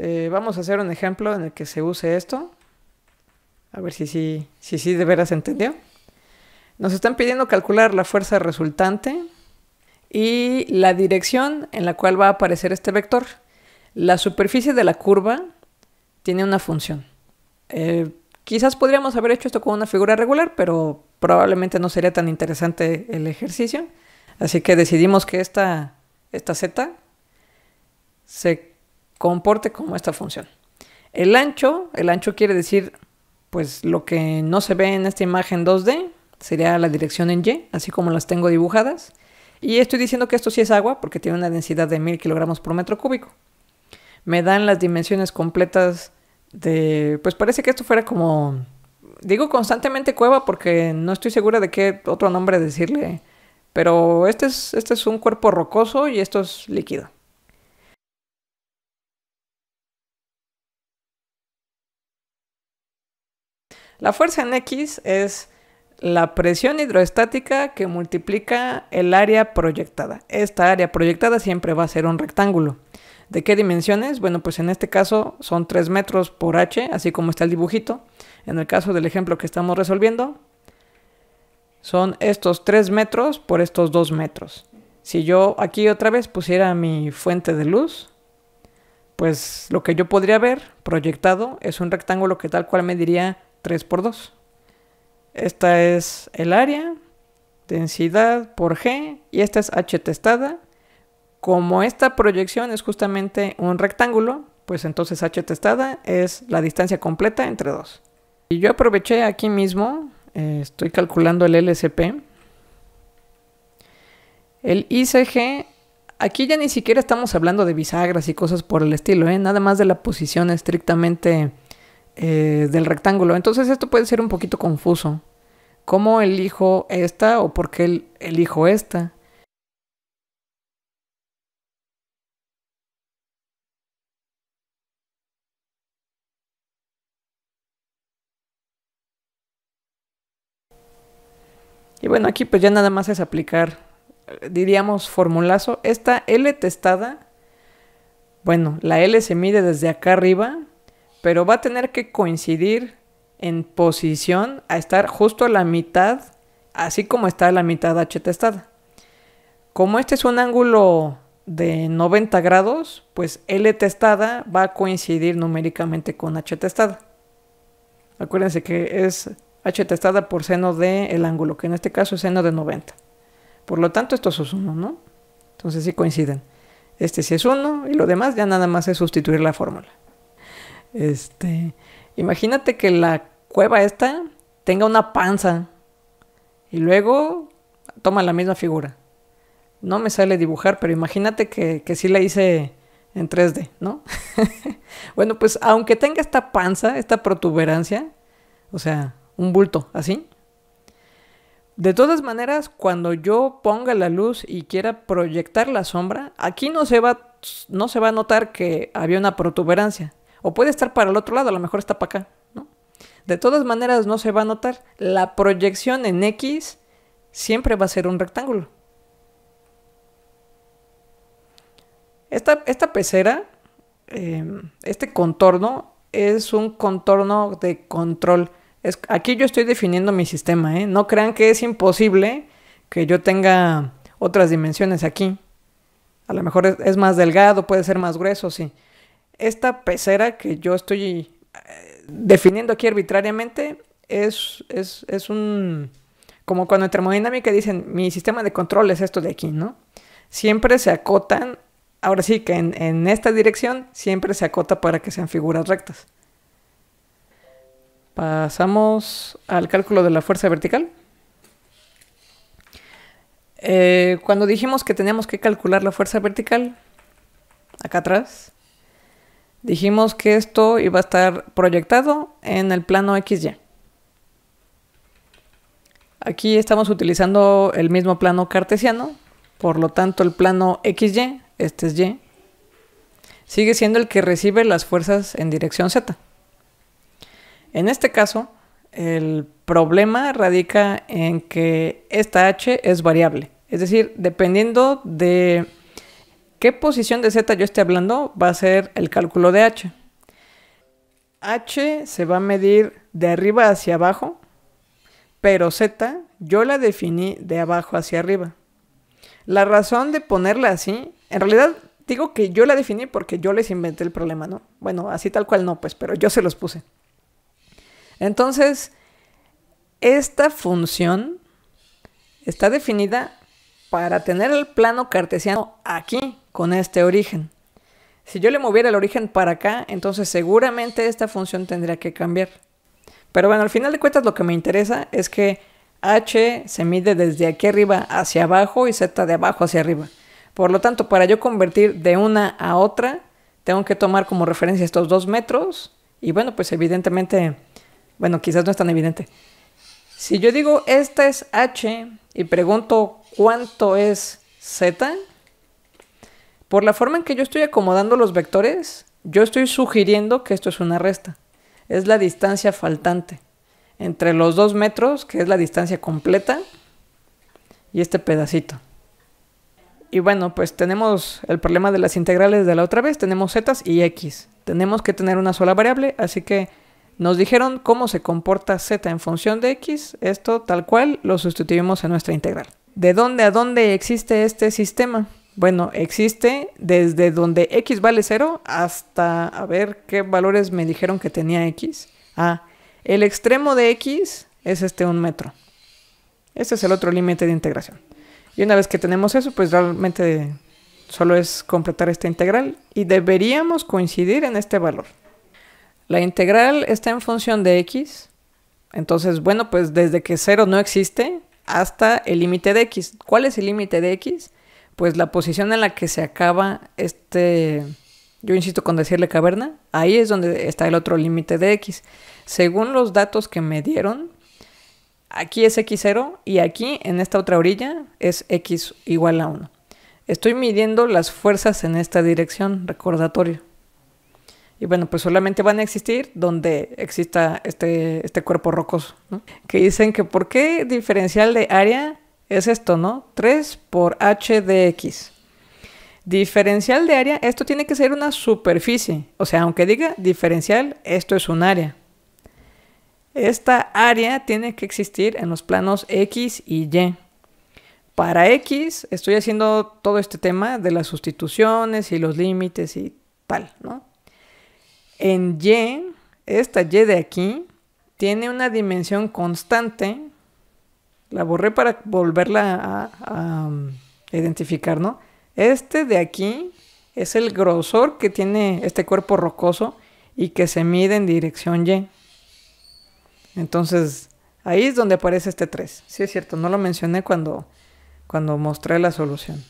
Eh, vamos a hacer un ejemplo en el que se use esto. A ver si sí, si, de veras entendió. Nos están pidiendo calcular la fuerza resultante y la dirección en la cual va a aparecer este vector. La superficie de la curva tiene una función. Eh, quizás podríamos haber hecho esto con una figura regular, pero probablemente no sería tan interesante el ejercicio. Así que decidimos que esta, esta z se comporte como esta función. El ancho, el ancho quiere decir pues lo que no se ve en esta imagen 2D, sería la dirección en Y, así como las tengo dibujadas. Y estoy diciendo que esto sí es agua porque tiene una densidad de 1000 kilogramos por metro cúbico. Me dan las dimensiones completas de... Pues parece que esto fuera como... Digo constantemente cueva porque no estoy segura de qué otro nombre decirle. Pero este es, este es un cuerpo rocoso y esto es líquido. La fuerza en X es la presión hidroestática que multiplica el área proyectada. Esta área proyectada siempre va a ser un rectángulo. ¿De qué dimensiones? Bueno, pues en este caso son 3 metros por h, así como está el dibujito. En el caso del ejemplo que estamos resolviendo, son estos 3 metros por estos 2 metros. Si yo aquí otra vez pusiera mi fuente de luz, pues lo que yo podría ver proyectado es un rectángulo que tal cual me diría 3 por 2 Esta es el área, densidad por g, y esta es h testada. Como esta proyección es justamente un rectángulo, pues entonces h testada es la distancia completa entre dos. Y yo aproveché aquí mismo, eh, estoy calculando el LSP. El ICG, aquí ya ni siquiera estamos hablando de bisagras y cosas por el estilo, ¿eh? nada más de la posición estrictamente eh, del rectángulo. Entonces esto puede ser un poquito confuso. ¿Cómo elijo esta o por qué elijo esta? Y bueno, aquí pues ya nada más es aplicar, eh, diríamos, formulazo. Esta L testada, bueno, la L se mide desde acá arriba pero va a tener que coincidir en posición a estar justo a la mitad, así como está a la mitad h testada. Como este es un ángulo de 90 grados, pues L testada va a coincidir numéricamente con H testada. Acuérdense que es H testada por seno del el ángulo, que en este caso es seno de 90. Por lo tanto, esto es 1, ¿no? Entonces sí coinciden. Este sí es 1 y lo demás ya nada más es sustituir la fórmula. Este, imagínate que la cueva esta tenga una panza y luego toma la misma figura. No me sale dibujar, pero imagínate que, que sí la hice en 3D, ¿no? bueno, pues aunque tenga esta panza, esta protuberancia, o sea, un bulto así. De todas maneras, cuando yo ponga la luz y quiera proyectar la sombra, aquí no se va, no se va a notar que había una protuberancia. O puede estar para el otro lado, a lo mejor está para acá, ¿no? De todas maneras no se va a notar. La proyección en X siempre va a ser un rectángulo. Esta, esta pecera, em, este contorno, es un contorno de control. aquí yo estoy definiendo mi sistema, ¿eh? No crean que es imposible que yo tenga otras dimensiones aquí. A lo mejor es más delgado, puede ser más grueso, sí. Esta pecera que yo estoy eh, definiendo aquí arbitrariamente es, un... Como cuando en termodinámica dicen, mi sistema de control es esto de aquí, ¿no? Siempre se acotan, ahora sí que en, esta dirección siempre se acota para que sean figuras rectas. Pasamos al cálculo de la fuerza vertical. Eh, cuando dijimos que teníamos que calcular la fuerza vertical, acá atrás, Dijimos que esto iba a estar proyectado en el plano XY. Aquí estamos utilizando el mismo plano cartesiano, por lo tanto el plano XY, este es Y, sigue siendo el que recibe las fuerzas en dirección Z. En este caso, el problema radica en que esta H es variable, es decir, dependiendo de qué posición de Z yo esté hablando va a ser el cálculo de H. H se va a medir de arriba hacia abajo, pero Z yo la definí de abajo hacia arriba. La razón de ponerla así, en realidad digo que yo la definí porque yo les inventé el problema, ¿no? Bueno, así tal cual no, pues, pero yo se los puse. Entonces, esta función está definida para tener el plano cartesiano aquí con este origen. Si yo le moviera el origen para acá, entonces seguramente esta función tendría que cambiar. Pero bueno, al final de cuentas lo que me interesa es que h se mide desde aquí arriba hacia abajo y z de abajo hacia arriba. Por lo tanto, para yo convertir de una a otra, tengo que tomar como referencia estos dos metros. Y bueno, pues evidentemente, bueno, quizás no es tan evidente. Si yo digo esta es h y pregunto cuánto es z, por la forma en que yo estoy acomodando los vectores, yo estoy sugiriendo que esto es una resta. Es la distancia faltante entre los dos metros, que es la distancia completa, y este pedacito. Y bueno, pues tenemos el problema de las integrales de la otra vez, tenemos zetas y x. Tenemos que tener una sola variable, así que nos dijeron cómo se comporta z en función de x, esto tal cual lo sustituimos en nuestra integral. ¿De dónde a dónde existe este sistema? Bueno, existe desde donde x vale 0 hasta a ver qué valores me dijeron que tenía x. Ah, el extremo de x es este un metro. Este es el otro límite de integración. Y una vez que tenemos eso, pues realmente solo es completar esta integral y deberíamos coincidir en este valor. La integral está en función de x. Entonces, bueno, pues desde que 0 no existe hasta el límite de x. ¿Cuál es el límite de x? pues la posición en la que se acaba este, yo insisto con decirle caverna, ahí es donde está el otro límite de X. Según los datos que me dieron, aquí es X0 y aquí en esta otra orilla es X igual a 1. Estoy midiendo las fuerzas en esta dirección, recordatorio. Y bueno, pues solamente van a existir donde exista este, este cuerpo rocoso. Que dicen que por qué diferencial de área es esto, ¿no? 3 por h de x. Diferencial de área, esto tiene que ser una superficie. O sea, aunque diga diferencial, esto es un área. Esta área tiene que existir en los planos x y y. Para x estoy haciendo todo este tema de las sustituciones y los límites y tal, ¿no? En y, esta y de aquí tiene una dimensión constante la borré para volverla a, um, identificar, ¿no? Este de aquí es el grosor que tiene este cuerpo rocoso y que se mide en dirección Y. Entonces, ahí es donde aparece este 3. Sí, es cierto, no lo mencioné cuando, cuando mostré la solución.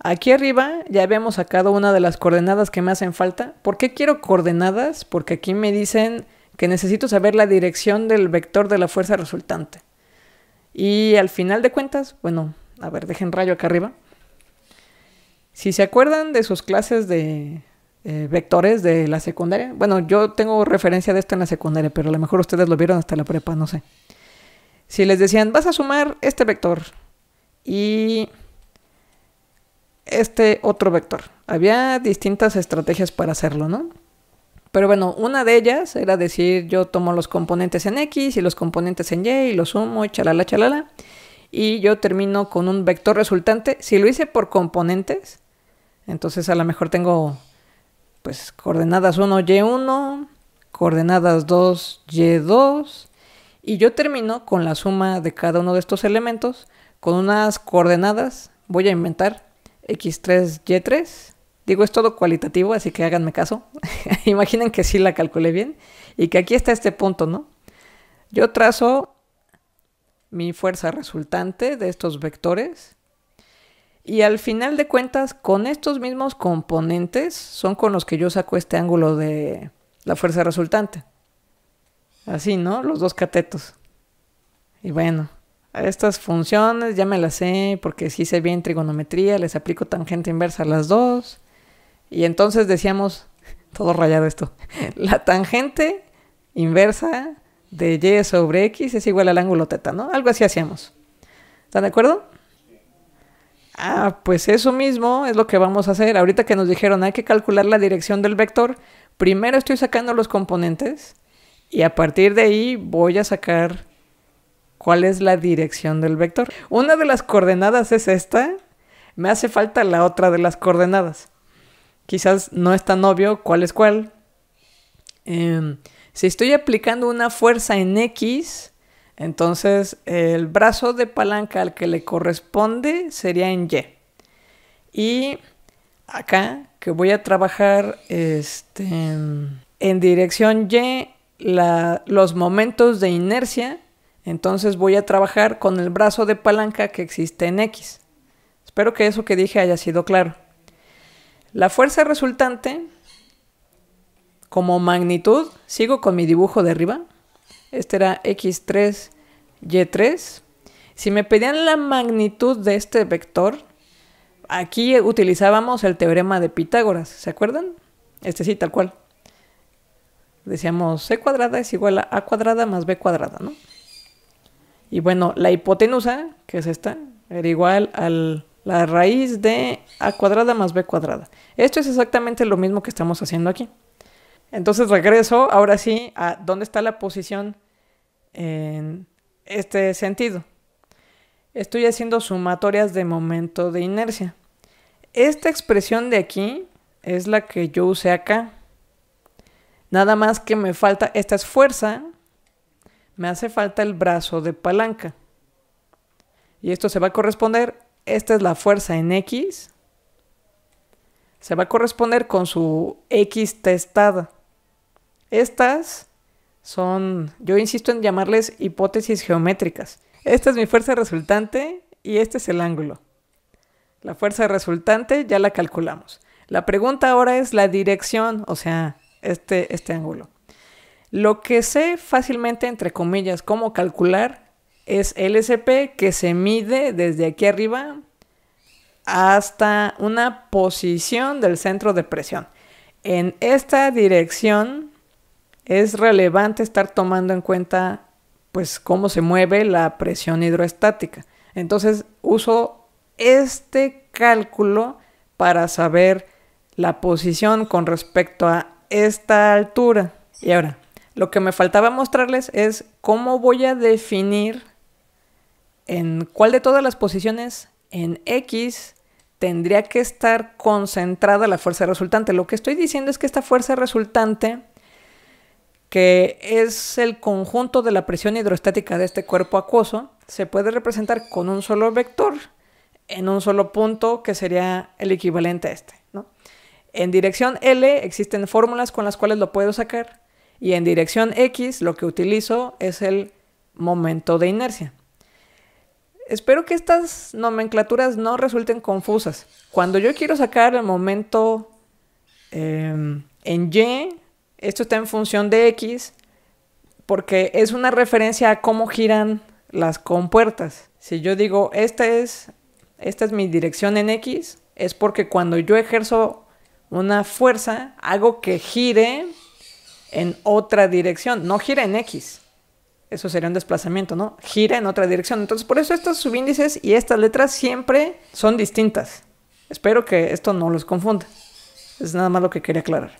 Aquí arriba ya habíamos sacado una de las coordenadas que me hacen falta. ¿Por qué quiero coordenadas? Porque aquí me dicen que necesito saber la dirección del vector de la fuerza resultante. Y al final de cuentas, bueno, a ver, dejen rayo acá arriba. Si se acuerdan de sus clases de eh, vectores de la secundaria, bueno, yo tengo referencia de esto en la secundaria, pero a lo mejor ustedes lo vieron hasta la prepa, no sé. Si les decían, vas a sumar este vector y este otro vector. Había distintas estrategias para hacerlo, ¿no? Pero bueno, una de ellas era decir yo tomo los componentes en X y los componentes en Y y los sumo y chalala, chalala. Y yo termino con un vector resultante. Si lo hice por componentes, entonces a lo mejor tengo pues coordenadas 1, Y1, coordenadas 2, Y2. Y yo termino con la suma de cada uno de estos elementos con unas coordenadas. Voy a inventar X3, Y3 Digo, es todo cualitativo, así que háganme caso. Imaginen que sí la calculé bien y que aquí está este punto, ¿no? Yo trazo mi fuerza resultante de estos vectores y al final de cuentas, con estos mismos componentes son con los que yo saco este ángulo de la fuerza resultante. Así, ¿no? Los dos catetos. Y bueno, estas funciones ya me las sé porque sí sé bien trigonometría, les aplico tangente inversa a las dos. Y entonces decíamos, todo rayado esto, la tangente inversa de y sobre x es igual al ángulo teta, ¿no? Algo así hacíamos. ¿Están de acuerdo? Ah, pues eso mismo es lo que vamos a hacer. Ahorita que nos dijeron hay que calcular la dirección del vector, primero estoy sacando los componentes y a partir de ahí voy a sacar cuál es la dirección del vector. Una de las coordenadas es esta, me hace falta la otra de las coordenadas quizás no es tan obvio cuál es cuál. Em, si estoy aplicando una fuerza en X, entonces el brazo de palanca al que le corresponde sería en Y. Y acá que voy a trabajar este, en dirección Y los momentos de inercia, entonces voy a trabajar con el brazo de palanca que existe en X. Espero que eso que dije haya sido claro. La fuerza resultante, como magnitud, sigo con mi dibujo de arriba. Este era X3, Y3. Si me pedían la magnitud de este vector, aquí utilizábamos el teorema de Pitágoras, ¿se acuerdan? Este sí, tal cual. Decíamos C cuadrada es igual a A cuadrada más B cuadrada, ¿no? Y bueno, la hipotenusa, que es esta, era igual al la raíz de a cuadrada más b cuadrada. Esto es exactamente lo mismo que estamos haciendo aquí. Entonces regreso ahora sí a dónde está la posición en este sentido. Estoy haciendo sumatorias de momento de inercia. Esta expresión de aquí es la que yo usé acá. Nada más que me falta, esta es fuerza, me hace falta el brazo de palanca. Y esto se va a corresponder esta es la fuerza en X, se va a corresponder con su X testada. Estas son, yo insisto en llamarles hipótesis geométricas. Esta es mi fuerza resultante y este es el ángulo. La fuerza resultante ya la calculamos. La pregunta ahora es la dirección, o sea, este, este ángulo. Lo que sé fácilmente, entre comillas, cómo calcular es LSP que se mide desde aquí arriba hasta una posición del centro de presión. En esta dirección es relevante estar tomando en cuenta pues cómo se mueve la presión hidroestática. Entonces uso este cálculo para saber la posición con respecto a esta altura. Y ahora, lo que me faltaba mostrarles es cómo voy a definir en cuál de todas las posiciones en X tendría que estar concentrada la fuerza resultante. Lo que estoy diciendo es que esta fuerza resultante, que es el conjunto de la presión hidrostática de este cuerpo acuoso, se puede representar con un solo vector en un solo punto que sería el equivalente a este. En dirección L existen fórmulas con las cuales lo puedo sacar y en dirección X lo que utilizo es el momento de inercia espero que estas nomenclaturas no resulten confusas. Cuando yo quiero sacar el momento em, en Y, esto está en función de X, porque es una referencia a cómo giran las compuertas. Si yo digo, esta es, esta es mi dirección en X, es porque cuando yo ejerzo una fuerza, hago que gire en otra dirección, no gira en X eso sería un desplazamiento, ¿no? Gira en otra dirección. Entonces, por eso estos subíndices y estas letras siempre son distintas. Espero que esto no los confunda. Es nada más lo que quería aclarar.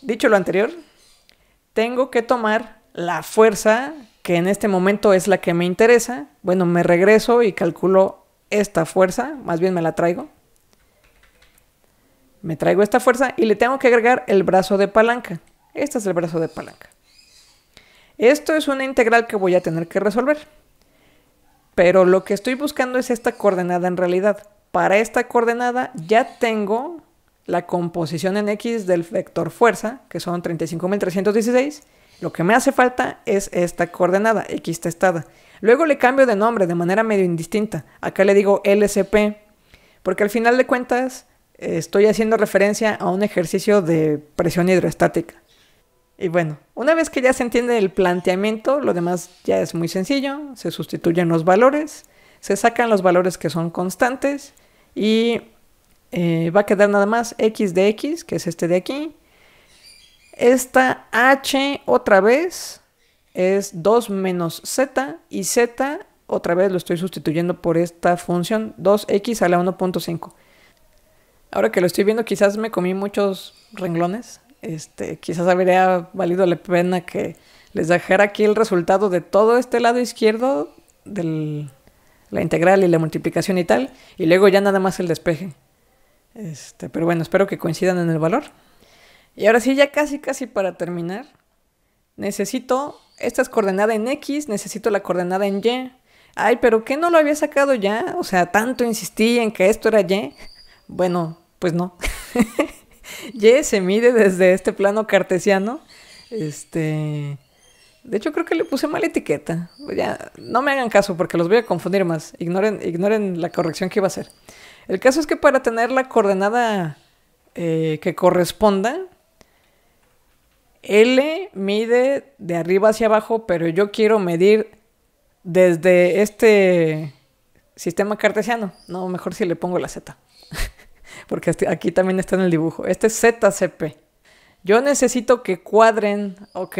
Dicho lo anterior, tengo que tomar la fuerza que en este momento es la que me interesa. Bueno, me regreso y calculo esta fuerza, más bien me la traigo. Me traigo esta fuerza y le tengo que agregar el brazo de palanca. Este es el brazo de palanca. Esto es una integral que voy a tener que resolver. Pero lo que estoy buscando es esta coordenada en realidad. Para esta coordenada ya tengo la composición en X del vector fuerza, que son 35.316. Lo que me hace falta es esta coordenada, X testada. Luego le cambio de nombre de manera medio indistinta. Acá le digo LCP, porque al final de cuentas eh, estoy haciendo referencia a un ejercicio de presión hidrostática. Y bueno, una vez que ya se entiende el planteamiento, lo demás ya es muy sencillo, se sustituyen los valores, se sacan los valores que son constantes y eh, va a quedar nada más x de x, que es este de aquí. Esta h otra vez es 2 menos z y z otra vez lo estoy sustituyendo por esta función 2x a la 1.5. Ahora que lo estoy viendo quizás me comí muchos renglones este, quizás habría valido la pena que les dejara aquí el resultado de todo este lado izquierdo de la integral y la multiplicación y tal, y luego ya nada más el despeje. Este, pero bueno, espero que coincidan en el valor. Y ahora sí, ya casi, casi para terminar, necesito, esta es coordenada en X, necesito la coordenada en Y. Ay, pero ¿qué no lo había sacado ya? O sea, tanto insistí en que esto era Y. Bueno, pues no. Y se mide desde este plano cartesiano. Este. De hecho, creo que le puse mala etiqueta. Ya, no me hagan caso porque los voy a confundir más. Ignoren, ignoren la corrección que iba a hacer. El caso es que para tener la coordenada eh, que corresponda, L mide de arriba hacia abajo, pero yo quiero medir desde este sistema cartesiano. No, mejor si le pongo la Z porque este, aquí también está en el dibujo. Este es ZCP. Yo necesito que cuadren, ok,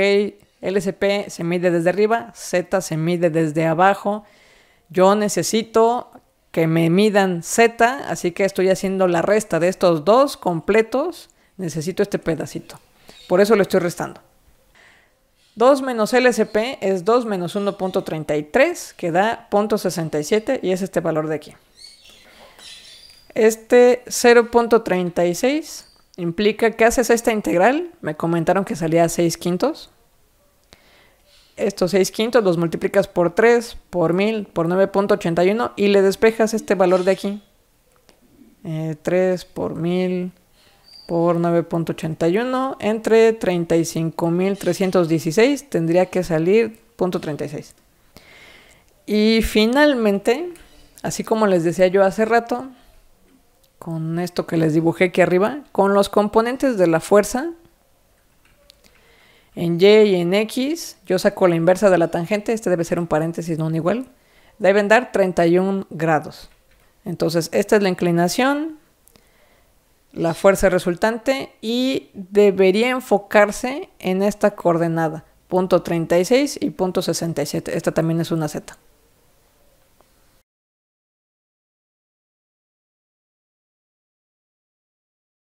LCP se mide desde arriba, Z se mide desde abajo. Yo necesito que me midan Z, así que estoy haciendo la resta de estos dos completos. Necesito este pedacito. Por eso lo estoy restando. 2 menos LCP es 2 menos 1.33, que da 0.67 y es este valor de aquí. Este 0.36 implica que haces esta integral. Me comentaron que salía 6 quintos. Estos 6 quintos los multiplicas por 3, por 1000, por 9.81 y le despejas este valor de aquí. 3 eh, por 1000 por 9.81 entre 35.316 tendría que salir 0.36. Y finalmente, así como les decía yo hace rato, con esto que les dibujé aquí arriba, con los componentes de la fuerza, en Y y en X, yo saco la inversa de la tangente, este debe ser un paréntesis, no un igual, deben dar 31 grados. Entonces, esta es la inclinación, la fuerza resultante y debería enfocarse en esta coordenada, punto 36 y punto 67. Esta también es una Z.